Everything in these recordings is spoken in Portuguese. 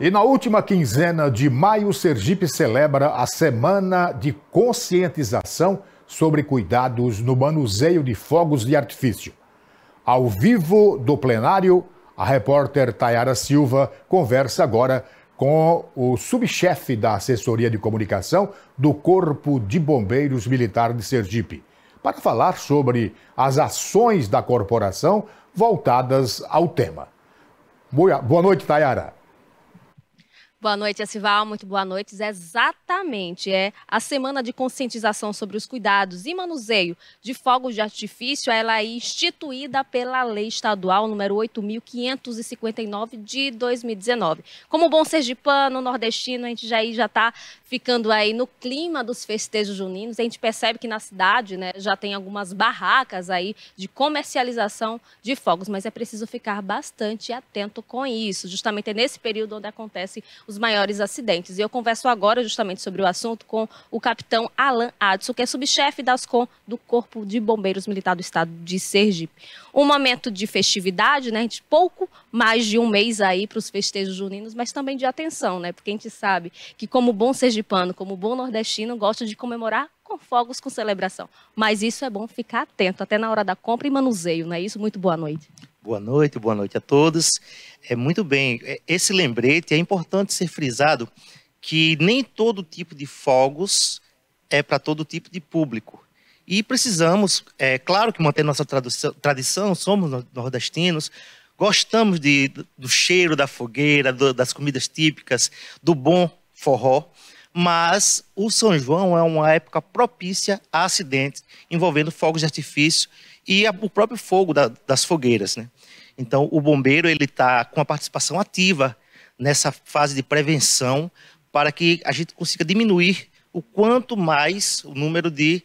E na última quinzena de maio, Sergipe celebra a Semana de Conscientização sobre Cuidados no Manuseio de Fogos de Artifício. Ao vivo do plenário, a repórter Tayara Silva conversa agora com o subchefe da assessoria de comunicação do Corpo de Bombeiros Militar de Sergipe, para falar sobre as ações da corporação voltadas ao tema. Boa noite, Tayara. Boa noite, Esival. Muito boa noite. Exatamente. É a semana de conscientização sobre os cuidados e manuseio de fogos de artifício. Ela é instituída pela Lei Estadual número 8.559 de 2019. Como bom sergipano, nordestino, a gente já está ficando aí no clima dos festejos juninos. A gente percebe que na cidade né, já tem algumas barracas aí de comercialização de fogos, mas é preciso ficar bastante atento com isso. Justamente é nesse período onde acontece os os maiores acidentes. E eu converso agora justamente sobre o assunto com o capitão Alan Adson, que é subchefe da Ascom do Corpo de Bombeiros Militar do Estado de Sergipe. Um momento de festividade, né, de pouco mais de um mês aí para os festejos juninos, mas também de atenção, né, porque a gente sabe que como bom sergipano, como bom nordestino, gosta de comemorar com fogos, com celebração. Mas isso é bom ficar atento, até na hora da compra e manuseio, não é isso? Muito boa noite. Boa noite, boa noite a todos. É muito bem, é, esse lembrete é importante ser frisado que nem todo tipo de fogos é para todo tipo de público. E precisamos, é claro que manter nossa tradição, somos nordestinos, gostamos de, do cheiro da fogueira, do, das comidas típicas, do bom forró, mas o São João é uma época propícia a acidentes envolvendo fogos de artifício e a, o próprio fogo da, das fogueiras. Né? Então, o bombeiro ele está com a participação ativa nessa fase de prevenção para que a gente consiga diminuir o quanto mais o número de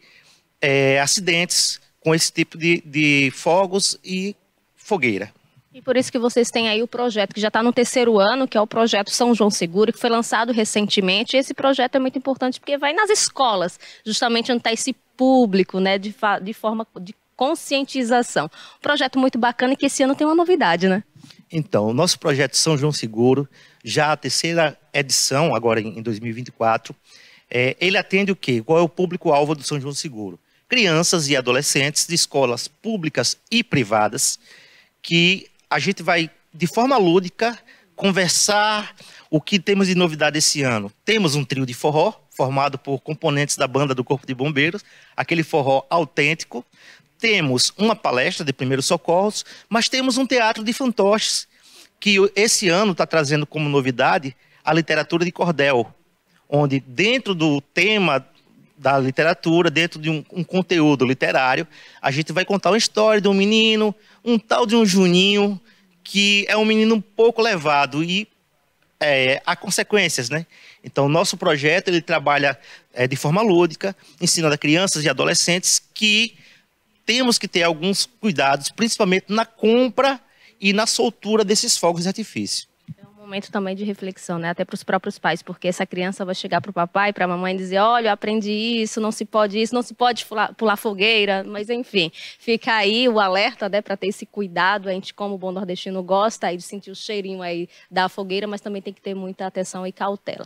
é, acidentes com esse tipo de, de fogos e fogueira. E por isso que vocês têm aí o projeto que já está no terceiro ano, que é o projeto São João Seguro, que foi lançado recentemente. E esse projeto é muito importante porque vai nas escolas, justamente onde está esse público, né, de, de forma de conscientização. Um projeto muito bacana e que esse ano tem uma novidade, né? Então, o nosso projeto São João Seguro, já a terceira edição, agora em 2024, é, ele atende o quê? Qual é o público-alvo do São João Seguro? Crianças e adolescentes de escolas públicas e privadas, que a gente vai, de forma lúdica, conversar o que temos de novidade esse ano. Temos um trio de forró, formado por componentes da banda do Corpo de Bombeiros, aquele forró autêntico temos uma palestra de primeiros socorros, mas temos um teatro de fantoches, que esse ano está trazendo como novidade a literatura de cordel, onde dentro do tema da literatura, dentro de um, um, conteúdo literário, a gente vai contar uma história de um menino, um tal de um Juninho, que é um menino um pouco levado e é, há consequências, né? Então, o nosso projeto ele trabalha é, de forma lúdica, ensinando a crianças e adolescentes que temos que ter alguns cuidados, principalmente na compra e na soltura desses fogos de artifício É um momento também de reflexão, né? Até para os próprios pais, porque essa criança vai chegar para o papai, para a mamãe e dizer: olha, eu aprendi isso, não se pode isso, não se pode pular, pular fogueira, mas enfim, fica aí o alerta, né? Para ter esse cuidado, a gente como bom nordestino gosta aí de sentir o cheirinho aí da fogueira, mas também tem que ter muita atenção e cautela.